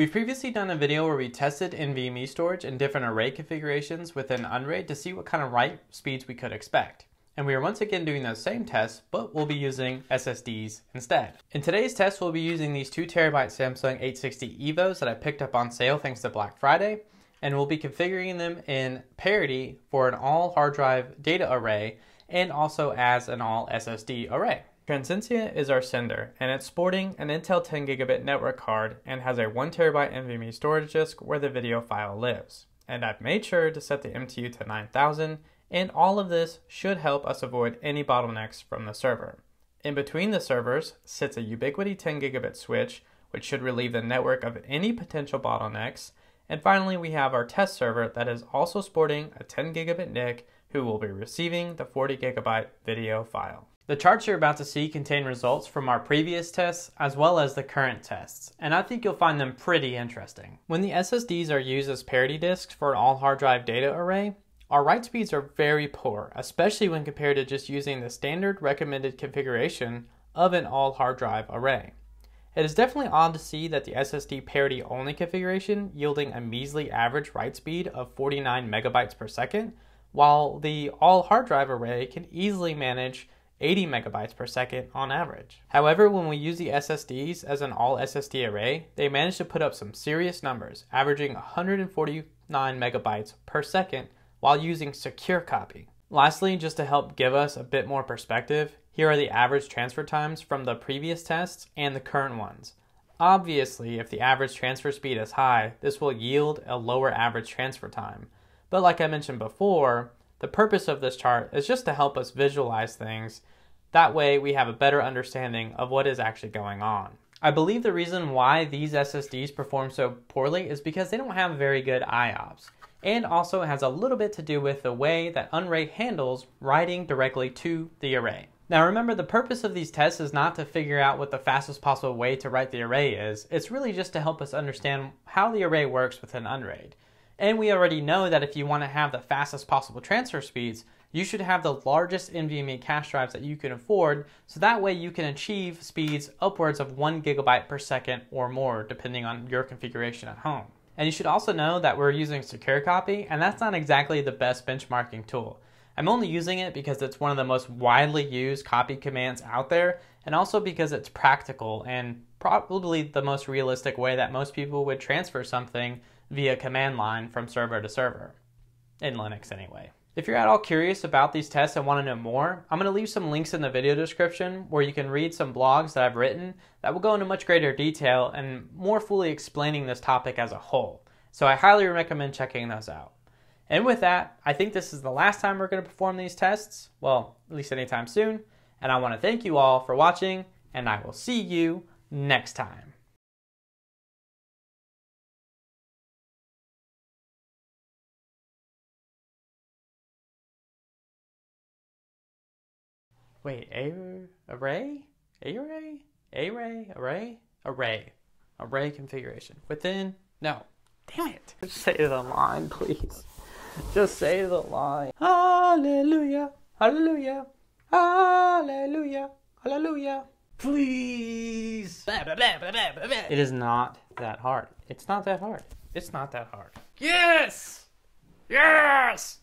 We've previously done a video where we tested NVMe storage in different array configurations within Unraid to see what kind of write speeds we could expect. And we are once again doing those same tests, but we'll be using SSDs instead. In today's test, we'll be using these 2 terabyte Samsung 860 EVOs that I picked up on sale thanks to Black Friday, and we'll be configuring them in parity for an all hard drive data array and also as an all SSD array. Transcendia is our sender, and it's sporting an Intel 10 gigabit network card and has a 1TB NVMe storage disk where the video file lives. And I've made sure to set the MTU to 9000, and all of this should help us avoid any bottlenecks from the server. In between the servers sits a Ubiquity 10 gigabit switch, which should relieve the network of any potential bottlenecks. And finally, we have our test server that is also sporting a 10 gigabit NIC who will be receiving the 40 gigabyte video file. The charts you're about to see contain results from our previous tests as well as the current tests, and I think you'll find them pretty interesting. When the SSDs are used as parity disks for an all hard drive data array, our write speeds are very poor, especially when compared to just using the standard recommended configuration of an all hard drive array. It is definitely odd to see that the SSD parity only configuration yielding a measly average write speed of 49 megabytes per second, while the all hard drive array can easily manage 80 megabytes per second on average. However, when we use the SSDs as an all SSD array, they manage to put up some serious numbers, averaging 149 megabytes per second while using secure copy. Lastly, just to help give us a bit more perspective, here are the average transfer times from the previous tests and the current ones. Obviously, if the average transfer speed is high, this will yield a lower average transfer time. But like I mentioned before, the purpose of this chart is just to help us visualize things. That way we have a better understanding of what is actually going on. I believe the reason why these SSDs perform so poorly is because they don't have very good IOPS. And also has a little bit to do with the way that Unray handles writing directly to the array. Now remember, the purpose of these tests is not to figure out what the fastest possible way to write the array is. It's really just to help us understand how the array works within Unraid. And we already know that if you want to have the fastest possible transfer speeds, you should have the largest NVMe cache drives that you can afford, so that way you can achieve speeds upwards of one gigabyte per second or more, depending on your configuration at home. And you should also know that we're using Secure Copy, and that's not exactly the best benchmarking tool. I'm only using it because it's one of the most widely used copy commands out there, and also because it's practical and probably the most realistic way that most people would transfer something via command line from server to server, in Linux anyway. If you're at all curious about these tests and want to know more, I'm going to leave some links in the video description where you can read some blogs that I've written that will go into much greater detail and more fully explaining this topic as a whole. So I highly recommend checking those out. And with that, I think this is the last time we're going to perform these tests, well, at least anytime soon. And I want to thank you all for watching, and I will see you next time. Wait, a array? array? array? Array? Array. Array configuration. Within? No. Damn it. Just say the line, please. Just say the line. Hallelujah. Hallelujah. Hallelujah. Hallelujah. Please. Blah, blah, blah, it is not that hard. It's not that hard. It's not that hard. Yes! Yes!